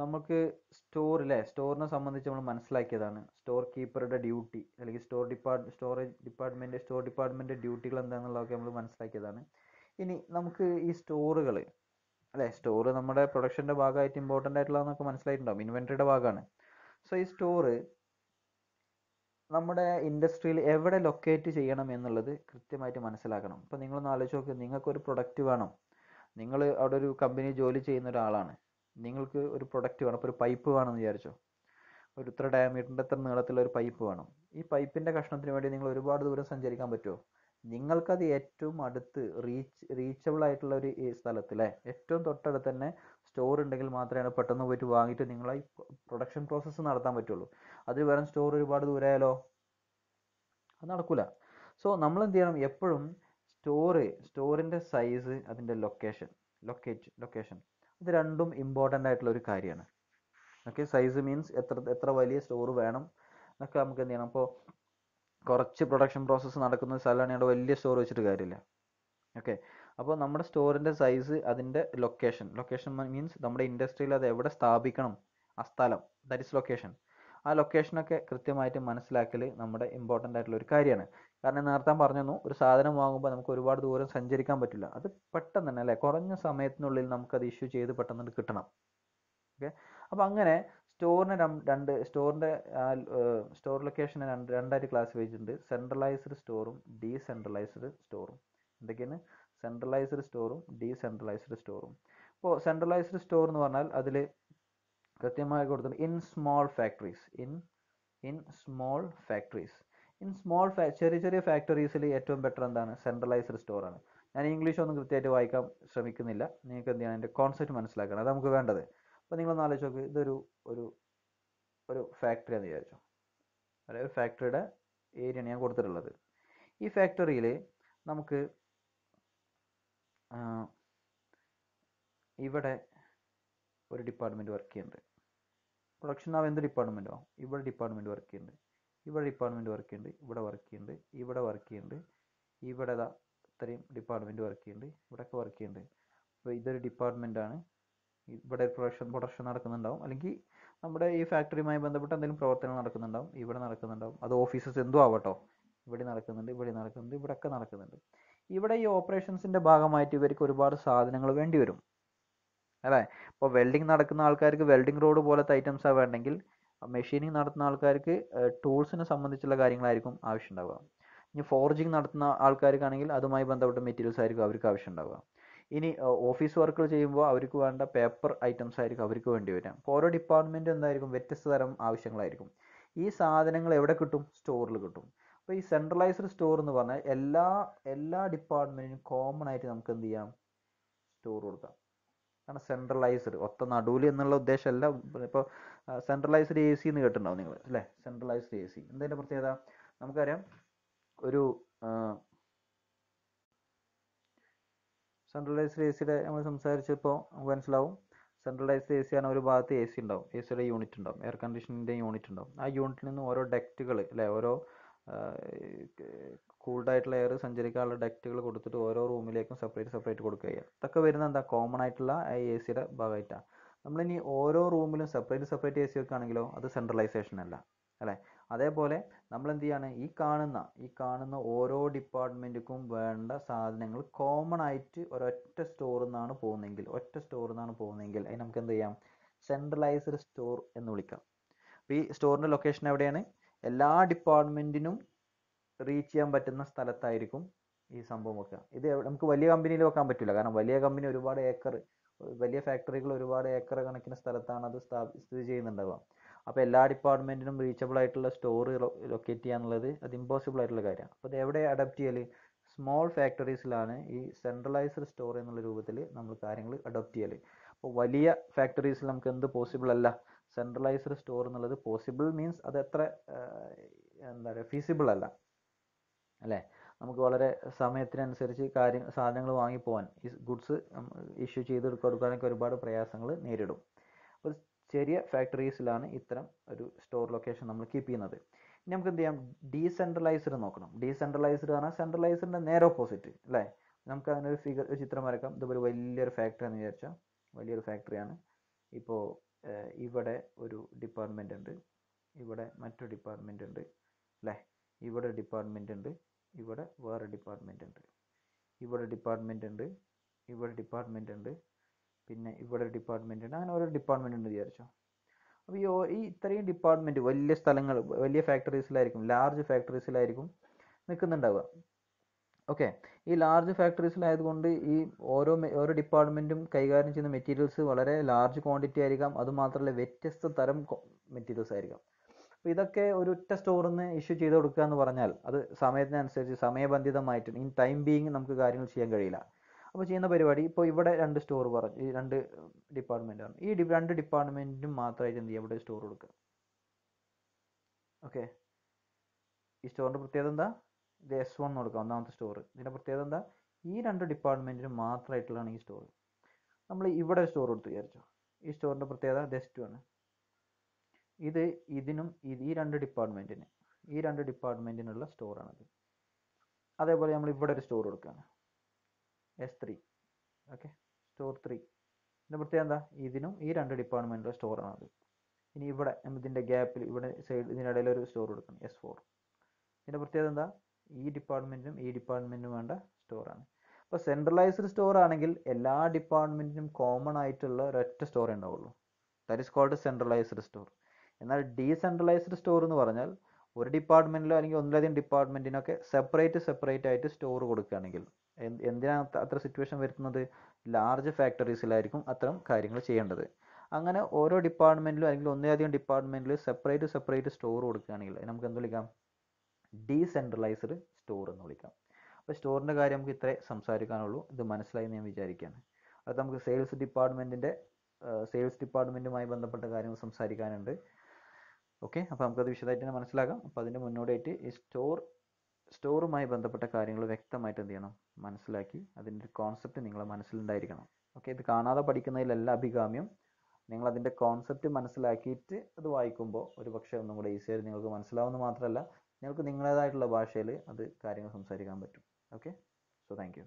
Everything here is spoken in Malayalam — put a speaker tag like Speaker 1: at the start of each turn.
Speaker 1: നമുക്ക് സ്റ്റോർ അല്ലേ സ്റ്റോറിനെ സംബന്ധിച്ച് നമ്മൾ മനസ്സിലാക്കിയതാണ് സ്റ്റോർ കീപ്പറുടെ ഡ്യൂട്ടി അല്ലെങ്കിൽ store depart storage department store department ഡ്യൂട്ടികൾ എന്താണെന്നുള്ളതൊക്കെ നമ്മൾ മനസ്സിലാക്കിയതാണ് ഇനി നമുക്ക് ഈ സ്റ്റോറുകൾ അല്ലേ സ്റ്റോർ നമ്മുടെ പ്രൊഡക്ഷൻ്റെ ഭാഗമായിട്ട് ഇമ്പോർട്ടൻ്റ് ആയിട്ടുള്ളതെന്നൊക്കെ മനസ്സിലായിട്ടുണ്ടാവും ഇൻവെൻറ്ററിയുടെ ഭാഗമാണ് സോ ഈ സ്റ്റോറ് നമ്മുടെ ഇൻഡസ്ട്രിയിൽ എവിടെ ലൊക്കേറ്റ് ചെയ്യണം എന്നുള്ളത് കൃത്യമായിട്ട് മനസ്സിലാക്കണം ഇപ്പോൾ നിങ്ങളൊന്ന് ആലോചിച്ച് നോക്കുക നിങ്ങൾക്കൊരു പ്രൊഡക്റ്റ് വേണം നിങ്ങൾ അവിടെ ഒരു കമ്പനി ജോലി ചെയ്യുന്ന ഒരാളാണ് നിങ്ങൾക്ക് ഒരു പ്രൊഡക്റ്റ് വേണം ഇപ്പോൾ ഒരു പൈപ്പ് വേണമെന്ന് വിചാരിച്ചോ ഒരു ഇത്ര ഡയമീറ്ററിൻ്റെ ഇത്ര നീളത്തിലുള്ള ഒരു പൈപ്പ് വേണം ഈ പൈപ്പിൻ്റെ കഷ്ണത്തിന് വേണ്ടി നിങ്ങൾ ഒരുപാട് ദൂരം സഞ്ചരിക്കാൻ പറ്റുമോ നിങ്ങൾക്കത് ഏറ്റവും അടുത്ത് റീച്ച് റീച്ചബിൾ ആയിട്ടുള്ള ഒരു സ്ഥലത്തിലെ ഏറ്റവും തൊട്ടടുത്ത് തന്നെ സ്റ്റോർ ഉണ്ടെങ്കിൽ മാത്രമേ പെട്ടെന്ന് പോയിട്ട് വാങ്ങിയിട്ട് ഈ പ്രൊഡക്ഷൻ പ്രോസസ്സ് നടത്താൻ പറ്റുള്ളൂ അതിൽ വരാൻ സ്റ്റോർ ഒരുപാട് ദൂരമായാലോ അത് നടക്കൂല സോ നമ്മൾ എന്ത് ചെയ്യണം എപ്പോഴും സ്റ്റോറ് സ്റ്റോറിൻ്റെ സൈസ് അതിൻ്റെ ലൊക്കേഷൻ ലൊക്കേറ്റ് ലൊക്കേഷൻ ഇത് രണ്ടും ഇമ്പോർട്ടൻ്റ് ആയിട്ടുള്ള ഒരു കാര്യമാണ് ഓക്കെ സൈസ് മീൻസ് എത്ര എത്ര വലിയ സ്റ്റോർ വേണം എന്നൊക്കെ നമുക്ക് എന്ത് ചെയ്യണം അപ്പോൾ കുറച്ച് പ്രൊഡക്ഷൻ പ്രോസസ്സ് നടക്കുന്ന സ്ഥലമാണ് ഇവിടെ വലിയ സ്റ്റോർ വെച്ചിട്ട് കാര്യമില്ല ഓക്കെ അപ്പോൾ നമ്മുടെ സ്റ്റോറിൻ്റെ സൈസ് അതിൻ്റെ ലൊക്കേഷൻ ലൊക്കേഷൻ മീൻസ് നമ്മുടെ ഇൻഡസ്ട്രിയിൽ അത് എവിടെ സ്ഥാപിക്കണം ആ സ്ഥലം ദാറ്റ് ഇസ് ലൊക്കേഷൻ ആ ലൊക്കേഷനൊക്കെ കൃത്യമായിട്ട് മനസ്സിലാക്കൽ നമ്മുടെ ഇമ്പോർട്ടൻ്റ് ആയിട്ടുള്ള ഒരു കാര്യമാണ് കാരണം നേരത്തെ പറഞ്ഞു ഒരു സാധനം വാങ്ങുമ്പോൾ നമുക്ക് ഒരുപാട് ദൂരം സഞ്ചരിക്കാൻ പറ്റില്ല അത് പെട്ടെന്ന് തന്നെ അല്ലേ കുറഞ്ഞ സമയത്തിനുള്ളിൽ നമുക്കത് ഇഷ്യൂ ചെയ്ത് പെട്ടെന്ന് കിട്ടണം ഓക്കെ അപ്പോൾ അങ്ങനെ സ്റ്റോറിനെ രണ്ട് സ്റ്റോറിൻ്റെ സ്റ്റോർ ലൊക്കേഷൻ രണ്ട് രണ്ടായിട്ട് ക്ലാസിഫൈച്ചിട്ടുണ്ട് സെൻട്രലൈസ്ഡ് സ്റ്റോറും ഡീസെൻട്രലൈസ്ഡ് സ്റ്റോറും എന്തൊക്കെയാണ് സെൻട്രലൈസ്ഡ് സ്റ്റോറും ഡീസെൻട്രലൈസ്ഡ് സ്റ്റോറും ഇപ്പോൾ സെൻട്രലൈസ്ഡ് സ്റ്റോർ എന്ന് പറഞ്ഞാൽ അതിൽ കൃത്യമായി കൊടുത്തിട്ടുണ്ട് in small factories in in small factories in small ചെറിയ ചെറിയ ഫാക്ടറീസിൽ ഏറ്റവും ബെറ്റർ എന്താണ് സെൻട്രലൈസ്ഡ് സ്റ്റോറാണ് ഞാൻ ഇംഗ്ലീഷ് ഒന്നും കൃത്യമായിട്ട് വായിക്കാൻ ശ്രമിക്കുന്നില്ല നിങ്ങൾക്ക് എന്ത് ചെയ്യണം അതിൻ്റെ കോൺസെപ്റ്റ് മനസ്സിലാക്കണം അത് നമുക്ക് വേണ്ടത് അപ്പോൾ നിങ്ങൾ ആലോചിച്ച് നോക്ക് ഇതൊരു ഒരു ഒരു ഫാക്ടറിയാന്ന് വിചാരിച്ചു അതായത് ഫാക്ടറിയുടെ ഏരിയയാണ് ഞാൻ കൊടുത്തിട്ടുള്ളത് ഈ ഫാക്ടറിയിൽ നമുക്ക് ഇവിടെ ഒരു ഡിപ്പാർട്ട്മെൻറ്റ് വർക്ക് ചെയ്യുന്നുണ്ട് പ്രൊഡക്ഷൻ ആവ് എന്ത് ഡിപ്പാർട്ട്മെൻറ്റോ ഇവിടെ ഡിപ്പാർട്ട്മെൻറ്റ് വർക്ക് ചെയ്യുന്നുണ്ട് ഇവിടെ ഡിപ്പാർട്ട്മെൻറ്റ് വർക്ക് ചെയ്യുന്നുണ്ട് ഇവിടെ വർക്ക് ചെയ്യുന്നുണ്ട് ഇവിടെ വർക്ക് ചെയ്യുന്നുണ്ട് ഇവിടെ ഇതാ ഇത്രയും ഡിപ്പാർട്ട്മെൻറ്റ് വർക്ക് ചെയ്യുന്നുണ്ട് ഇവിടെയൊക്കെ വർക്ക് ചെയ്യുന്നുണ്ട് അപ്പോൾ ഇതൊരു ഡിപ്പാർട്ട്മെൻറ്റാണ് ഇവിടെ പ്രൊഡക്ഷൻ പ്രൊഡക്ഷൻ നടക്കുന്നുണ്ടാവും അല്ലെങ്കിൽ നമ്മുടെ ഈ ഫാക്ടറിയുമായി ബന്ധപ്പെട്ട് എന്തെങ്കിലും പ്രവർത്തനങ്ങൾ നടക്കുന്നുണ്ടാവും ഇവിടെ നടക്കുന്നുണ്ടാവും അത് ഓഫീസസ് എന്തോ ആവട്ടോ ഇവിടെ നടക്കുന്നുണ്ട് ഇവിടെ നടക്കുന്നുണ്ട് ഇവിടെയൊക്കെ നടക്കുന്നുണ്ട് ഇവിടെ ഈ ഓപ്പറേഷൻസിൻ്റെ ഭാഗമായിട്ട് ഇവർക്ക് ഒരുപാട് സാധനങ്ങൾ വേണ്ടി വരും അല്ലേ ഇപ്പോൾ വെൽഡിംഗ് നടക്കുന്ന ആൾക്കാർക്ക് വെൽഡിംഗ് റോഡ് പോലത്തെ ഐറ്റംസാണ് വേണ്ടെങ്കിൽ മെഷീനിങ് നടത്തുന്ന ആൾക്കാർക്ക് ടൂൾസിനെ സംബന്ധിച്ചുള്ള കാര്യങ്ങളായിരിക്കും ആവശ്യമുണ്ടാവുക ഇനി ഫോർജിങ് നടത്തുന്ന ആൾക്കാർക്കാണെങ്കിൽ അതുമായി ബന്ധപ്പെട്ട മെറ്റീരിയൽസ് ആയിരിക്കും അവർക്ക് ആവശ്യമുണ്ടാവുക ഇനി ഓഫീസ് വർക്കുകൾ ചെയ്യുമ്പോൾ അവർക്ക് വേണ്ട പേപ്പർ ഐറ്റംസ് ആയിരിക്കും അവർക്ക് വേണ്ടി വരിക അപ്പോൾ ഓരോ ഡിപ്പാർട്ട്മെൻറ്റ് എന്തായിരിക്കും വ്യത്യസ്ത തരം ആവശ്യങ്ങളായിരിക്കും ഈ സാധനങ്ങൾ എവിടെ കിട്ടും സ്റ്റോറിൽ കിട്ടും അപ്പോൾ ഈ സെൻട്രലൈസ്ഡ് സ്റ്റോർ എന്ന് പറഞ്ഞാൽ എല്ലാ എല്ലാ ഡിപ്പാർട്ട്മെൻറ്റിനും കോമൺ ആയിട്ട് നമുക്ക് എന്ത് ചെയ്യാം സ്റ്റോർ കൊടുക്കാം ആണ് സെൻട്രലൈസ്ഡ് ഒത്ത നടുവിൽ എന്നുള്ള ഉദ്ദേശമല്ല ഇപ്പോൾ സെൻട്രലൈസ്ഡ് എ സി എന്ന് കേട്ടിട്ടുണ്ടാവും നിങ്ങൾ അല്ലേ സെൻട്രലൈസ്ഡ് എ സി എന്തതിൻ്റെ പ്രത്യേകത നമുക്കറിയാം ഒരു സെൻട്രലൈസ്ഡ് എ സിയുടെ നമ്മൾ സംസാരിച്ചപ്പോൾ നമുക്ക് മനസ്സിലാവും സെൻട്രലൈസ്ഡ് എ സി ആണ് ഒരു ഭാഗത്ത് എ സി ഉണ്ടാവും എ സിയുടെ യൂണിറ്റ് ഉണ്ടാവും എയർ കണ്ടീഷനിൻ്റെ യൂണിറ്റ് ഉണ്ടാവും ആ യൂണിറ്റിൽ നിന്ന് ഓരോ ഡെക്റ്റുകൾ അല്ലെ ഓരോ കൂൾഡായിട്ടുള്ള എയർ സഞ്ചരിക്കാനുള്ള ഡക്റ്റുകൾ കൊടുത്തിട്ട് ഓരോ റൂമിലേക്കും സെപ്പറേറ്റ് സെപ്പറേറ്റ് കൊടുക്കുക ഇതൊക്കെ വരുന്ന എന്താ കോമൺ ആയിട്ടുള്ള എ സിയുടെ ഭാഗമായിട്ടാണ് നമ്മളിനി ഓരോ റൂമിലും സെപ്പറേറ്റ് സെപ്പറേറ്റ് എ സി വെക്കുകയാണെങ്കിലോ അത് സെൻട്രലൈസേഷൻ അല്ല അല്ലേ അതേപോലെ നമ്മൾ എന്ത് ചെയ്യാണ് ഈ കാണുന്ന ഈ കാണുന്ന ഓരോ ഡിപ്പാർട്ട്മെൻറ്റുക്കും വേണ്ട സാധനങ്ങൾ കോമൺ ആയിട്ട് ഒരൊറ്റ സ്റ്റോറിൽ നിന്നാണ് പോകുന്നതെങ്കിൽ ഒറ്റ സ്റ്റോറിൽ നിന്നാണ് പോകുന്നതെങ്കിൽ അതിന് നമുക്ക് എന്ത് ചെയ്യാം സെൻട്രലൈസ്ഡ് സ്റ്റോർ എന്ന് വിളിക്കാം അപ്പോൾ ഈ സ്റ്റോറിൻ്റെ ലൊക്കേഷൻ എവിടെയാണ് എല്ലാ ഡിപ്പാർട്ട്മെൻറ്റിനും റീച്ച് ചെയ്യാൻ പറ്റുന്ന സ്ഥലത്തായിരിക്കും ഈ സംഭവമൊക്കെ ഇത് നമുക്ക് വലിയ കമ്പനിയിൽ വെക്കാൻ പറ്റില്ല കാരണം വലിയ കമ്പനി ഒരുപാട് ഏക്കർ വലിയ ഫാക്ടറികൾ ഒരുപാട് ഏക്കർ കണക്കിന് സ്ഥലത്താണ് അത് സ്ഥിതി ചെയ്യുന്നുണ്ടാവുക അപ്പോൾ എല്ലാ ഡിപ്പാർട്ട്മെൻറ്റിനും റീച്ചബിൾ ആയിട്ടുള്ള സ്റ്റോർ ലൊക്കേറ്റ് ചെയ്യാന്നുള്ളത് അത് ഇമ്പോസിബിൾ ആയിട്ടുള്ള കാര്യമാണ് അപ്പോൾ ഇത് എവിടെ അഡാപ്റ്റ് ചെയ്യൽ സ്മോൾ ഫാക്ടറീസിലാണ് ഈ സെൻട്രലൈസ്ഡ് സ്റ്റോർ എന്നുള്ള രൂപത്തിൽ നമ്മൾ കാര്യങ്ങൾ അഡോപ്റ്റ് ചെയ്യൽ അപ്പോൾ വലിയ ഫാക്ടറീസിൽ നമുക്ക് എന്ത് പോസിബിൾ അല്ല സെൻട്രലൈസ്ഡ് സ്റ്റോർ എന്നുള്ളത് പോസിബിൾ മീൻസ് അത് എത്ര എന്താ പറയുക ഫീസിബിൾ അല്ല അല്ലേ നമുക്ക് വളരെ സമയത്തിനനുസരിച്ച് കാര്യം സാധനങ്ങൾ വാങ്ങിപ്പോവാൻ ഈ ഗുഡ്സ് ഇഷ്യൂ ചെയ്ത് കൊടുക്കാനൊക്കെ ഒരുപാട് പ്രയാസങ്ങൾ നേരിടും ഒരു ചെറിയ ഫാക്ടറീസിലാണ് ഇത്തരം ഒരു സ്റ്റോർ ലൊക്കേഷൻ നമ്മൾ കീപ്പ് ചെയ്യുന്നത് ഇനി നമുക്ക് എന്ത് ചെയ്യാം ഡീസെൻട്രലൈസ്ഡ് നോക്കണം ഡീസെൻട്രലൈസ്ഡ് പറഞ്ഞാൽ സെൻട്രലൈസ്ഡിൻ്റെ നേരെ ഓപ്പോസിറ്റ് അല്ലേ നമുക്ക് അതിനൊരു ഫിഗർ ചിത്രം വരക്കാം ഇതൊരു വലിയൊരു ഫാക്ടറി എന്ന് വിചാരിച്ചാൽ വലിയൊരു ഫാക്ടറിയാണ് ഇപ്പോൾ ഇവിടെ ഒരു ഡിപ്പാർട്ട്മെൻ്റ് ഉണ്ട് ഇവിടെ മറ്റൊരു ഡിപ്പാർട്ട്മെൻ്റ് ഉണ്ട് അല്ലേ ഇവിടെ ഡിപ്പാർട്ട്മെൻ്റ് ഉണ്ട് ഇവിടെ വേറെ ഡിപ്പാർട്ട്മെൻ്റ് ഉണ്ട് ഇവിടെ ഡിപ്പാർട്ട്മെൻ്റ് ഉണ്ട് ഇവിടെ ഡിപ്പാർട്ട്മെൻ്റ് ഉണ്ട് പിന്നെ ഇവിടെ ഡിപ്പാർട്ട്മെൻ്റ് ഉണ്ട് അങ്ങനെ ഓരോ ഡിപ്പാർട്ട്മെൻ്റ് ഉണ്ട് വിചാരിച്ചോ അപ്പോൾ ഈ ഈ ഇത്രയും ഡിപ്പാർട്ട്മെൻറ്റ് വലിയ സ്ഥലങ്ങൾ വലിയ ഫാക്ടറീസിലായിരിക്കും ലാർജ് ഫാക്ടറീസിലായിരിക്കും നിൽക്കുന്നുണ്ടാവുക ഓക്കെ ഈ ലാർജ് ഫാക്ടറീസിലായതുകൊണ്ട് ഈ ഓരോ ഓരോ ഡിപ്പാർട്ട്മെൻറ്റും കൈകാര്യം ചെയ്യുന്ന മെറ്റീരിയൽസ് വളരെ ലാർജ് ക്വാണ്ടിറ്റി ആയിരിക്കാം അതുമാത്രമല്ല വ്യത്യസ്ത തരം മെറ്റീരിയൽസ് ആയിരിക്കാം അപ്പോൾ ഇതൊക്കെ ഒരൊറ്റ സ്റ്റോറിൽ നിന്ന് ഇഷ്യൂ ചെയ്ത് കൊടുക്കുക എന്ന് പറഞ്ഞാൽ അത് സമയത്തിനനുസരിച്ച് സമയബന്ധിതമായിട്ട് ഇൻ ടൈം ബീങ് നമുക്ക് കാര്യങ്ങൾ ചെയ്യാൻ കഴിയില്ല അപ്പോൾ ചെയ്യുന്ന പരിപാടി ഇപ്പോൾ ഇവിടെ രണ്ട് സ്റ്റോർ പറഞ്ഞു ഈ രണ്ട് ഡിപ്പാർട്ട്മെൻറ്റാണ് ഈ രണ്ട് ഡിപ്പാർട്ട്മെൻറ്റിനും മാത്രമായിട്ട് എന്ത് ചെയ്യുക ഇവിടെ സ്റ്റോർ കൊടുക്കുക ഓക്കെ ഈ സ്റ്റോറിൻ്റെ പ്രത്യേകത എന്താ ഇത് എസ് വൺ കൊടുക്കുക ഒന്നാമത്തെ സ്റ്റോർ ഇതിൻ്റെ പ്രത്യേകത എന്താ ഈ രണ്ട് ഡിപ്പാർട്ട്മെൻറ്റിനും മാത്രമായിട്ടുള്ളതാണ് ഈ സ്റ്റോർ നമ്മൾ ഇവിടെ സ്റ്റോർ കൊടുത്ത് വിചാരിച്ചു ഈ സ്റ്റോറിൻ്റെ പ്രത്യേകത ഇത് എസ് ടു ആണ് ഇത് ഇതിനും ഈ രണ്ട് ഡിപ്പാർട്ട്മെൻറ്റിന് ഈ രണ്ട് ഡിപ്പാർട്ട്മെൻറ്റിനുള്ള സ്റ്റോറാണത് അതേപോലെ നമ്മൾ ഇവിടെ ഒരു സ്റ്റോർ കൊടുക്കുകയാണ് S three okay store three ഇതിൻ്റെ പ്രത്യേകത എന്താ ഇതിനും ഈ രണ്ട് ഡിപ്പാർട്ട്മെൻറ്റിലെ സ്റ്റോറാണത് ഇനി ഇവിടെ ഇതിൻ്റെ ഗ്യാപ്പിൽ ഇവിടെ സൈഡ് ഇതിനിടയിൽ ഒരു സ്റ്റോർ കൊടുക്കണം എസ് ഫോർ ഇതിൻ്റെ പ്രത്യേകത എന്താ ഈ ഡിപ്പാർട്ട്മെൻറ്റിനും ഈ ഡിപ്പാർട്ട്മെൻറ്റിനും വേണ്ട സ്റ്റോറാണ് അപ്പോൾ സെൻട്രലൈസ്ഡ് സ്റ്റോർ ആണെങ്കിൽ എല്ലാ ഡിപ്പാർട്ട്മെൻറ്റിനും കോമൺ ആയിട്ടുള്ള ഒരൊറ്റ സ്റ്റോർ ഉണ്ടാവുള്ളൂ that is called centralized store എന്നാൽ ഡീസെൻട്രലൈസ്ഡ് സ്റ്റോർ എന്ന് പറഞ്ഞാൽ ഒരു ഡിപ്പാർട്ട്മെൻറ്റിലോ അല്ലെങ്കിൽ ഒന്നിലധികം ഡിപ്പാർട്ട്മെൻറ്റിനൊക്കെ സെപ്പറേറ്റ് സെപ്പറേറ്റ് ആയിട്ട് സ്റ്റോർ കൊടുക്കുകയാണെങ്കിൽ എന്തിനാണ് അത്ര സിറ്റുവേഷൻ വരുത്തുന്നത് ലാർജ് ഫാക്ടറീസിലായിരിക്കും അത്തരം കാര്യങ്ങൾ ചെയ്യേണ്ടത് അങ്ങനെ ഓരോ ഡിപ്പാർട്ട്മെൻറ്റിലും അല്ലെങ്കിൽ ഒന്നിലധികം ഡിപ്പാർട്ട്മെൻറ്റിൽ സെപ്പറേറ്റ് സെപ്പറേറ്റ് സ്റ്റോർ കൊടുക്കുകയാണെങ്കിൽ നമുക്ക് എന്ത് വിളിക്കാം ഡീസെൻട്രലൈസ്ഡ് സ്റ്റോർ എന്ന് വിളിക്കാം അപ്പോൾ സ്റ്റോറിൻ്റെ കാര്യം നമുക്ക് ഇത്രേ സംസാരിക്കാനുള്ളൂ ഇത് മനസ്സിലായി ഞാൻ വിചാരിക്കുകയാണ് അത് നമുക്ക് സെയിൽസ് ഡിപ്പാർട്ട്മെൻറ്റിൻ്റെ സെയിൽസ് ഡിപ്പാർട്ട്മെൻറ്റുമായി ബന്ധപ്പെട്ട കാര്യങ്ങൾ സംസാരിക്കാനുണ്ട് ഓക്കെ അപ്പോൾ നമുക്കത് വിശദമായിട്ട് തന്നെ മനസ്സിലാക്കാം അപ്പോൾ അതിൻ്റെ മുന്നോടിയായിട്ട് ഈ സ്റ്റോർ സ്റ്റോറുമായി ബന്ധപ്പെട്ട കാര്യങ്ങൾ വ്യക്തമായിട്ട് എന്ത് ചെയ്യണം മനസ്സിലാക്കി അതിൻ്റെ ഒരു കോൺസെപ്റ്റ് നിങ്ങളെ മനസ്സിലുണ്ടായിരിക്കണം ഓക്കെ ഇത് കാണാതെ പഠിക്കുന്നതിലല്ല അഭികാമ്യം നിങ്ങൾ അതിൻ്റെ കോൺസെപ്റ്റ് മനസ്സിലാക്കിയിട്ട് അത് വായിക്കുമ്പോൾ ഒരു പക്ഷേ ഒന്നും കൂടെ ഈസിയായി നിങ്ങൾക്ക് മനസ്സിലാവുമെന്ന് മാത്രമല്ല നിങ്ങൾക്ക് നിങ്ങളേതായിട്ടുള്ള ഭാഷയിൽ അത് കാര്യങ്ങൾ സംസാരിക്കാൻ പറ്റും ഓക്കെ സോ താങ്ക്